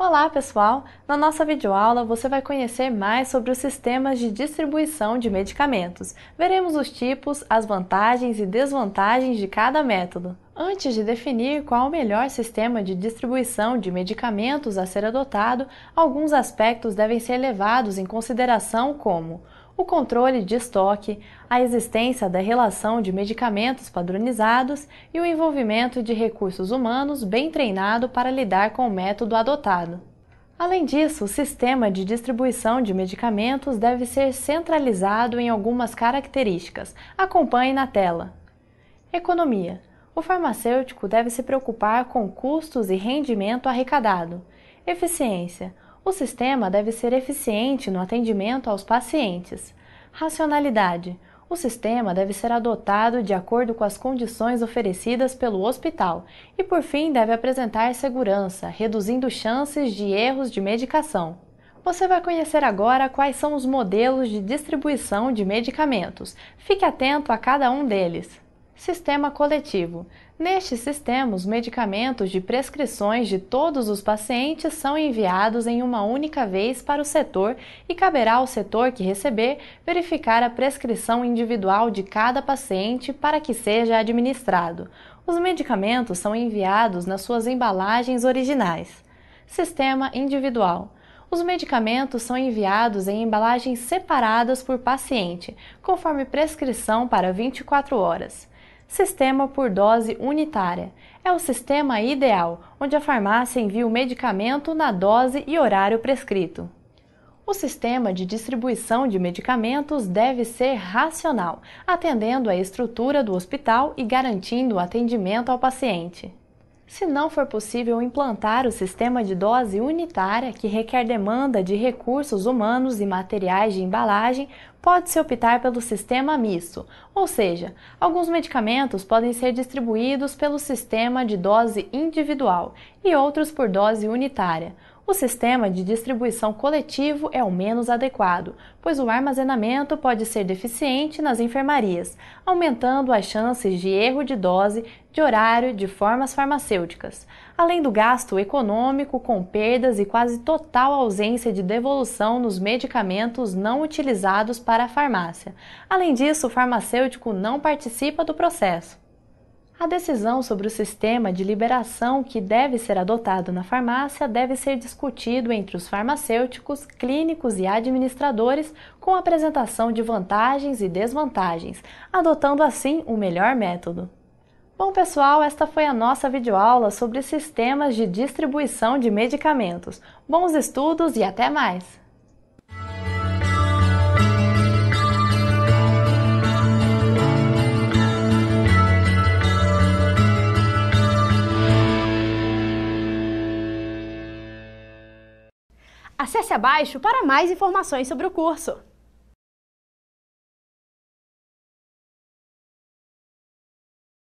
Olá pessoal! Na nossa videoaula você vai conhecer mais sobre os sistemas de distribuição de medicamentos. Veremos os tipos, as vantagens e desvantagens de cada método. Antes de definir qual o melhor sistema de distribuição de medicamentos a ser adotado, alguns aspectos devem ser levados em consideração como o controle de estoque, a existência da relação de medicamentos padronizados e o envolvimento de recursos humanos bem treinado para lidar com o método adotado. Além disso, o sistema de distribuição de medicamentos deve ser centralizado em algumas características. Acompanhe na tela. Economia. O farmacêutico deve se preocupar com custos e rendimento arrecadado. Eficiência. O sistema deve ser eficiente no atendimento aos pacientes. Racionalidade. O sistema deve ser adotado de acordo com as condições oferecidas pelo hospital e, por fim, deve apresentar segurança, reduzindo chances de erros de medicação. Você vai conhecer agora quais são os modelos de distribuição de medicamentos. Fique atento a cada um deles. Sistema coletivo. Neste sistema, os medicamentos de prescrições de todos os pacientes são enviados em uma única vez para o setor e caberá ao setor que receber verificar a prescrição individual de cada paciente para que seja administrado. Os medicamentos são enviados nas suas embalagens originais. Sistema individual os medicamentos são enviados em embalagens separadas por paciente, conforme prescrição para 24 horas. Sistema por dose unitária. É o sistema ideal, onde a farmácia envia o medicamento na dose e horário prescrito. O sistema de distribuição de medicamentos deve ser racional, atendendo à estrutura do hospital e garantindo o atendimento ao paciente. Se não for possível implantar o sistema de dose unitária, que requer demanda de recursos humanos e materiais de embalagem, pode-se optar pelo sistema misto, ou seja, alguns medicamentos podem ser distribuídos pelo sistema de dose individual e outros por dose unitária. O sistema de distribuição coletivo é o menos adequado, pois o armazenamento pode ser deficiente nas enfermarias, aumentando as chances de erro de dose, de horário, de formas farmacêuticas, além do gasto econômico com perdas e quase total ausência de devolução nos medicamentos não utilizados para a farmácia. Além disso, o farmacêutico não participa do processo. A decisão sobre o sistema de liberação que deve ser adotado na farmácia deve ser discutido entre os farmacêuticos, clínicos e administradores com apresentação de vantagens e desvantagens, adotando assim o melhor método. Bom, pessoal, esta foi a nossa videoaula sobre sistemas de distribuição de medicamentos. Bons estudos e até mais! Acesse abaixo para mais informações sobre o curso.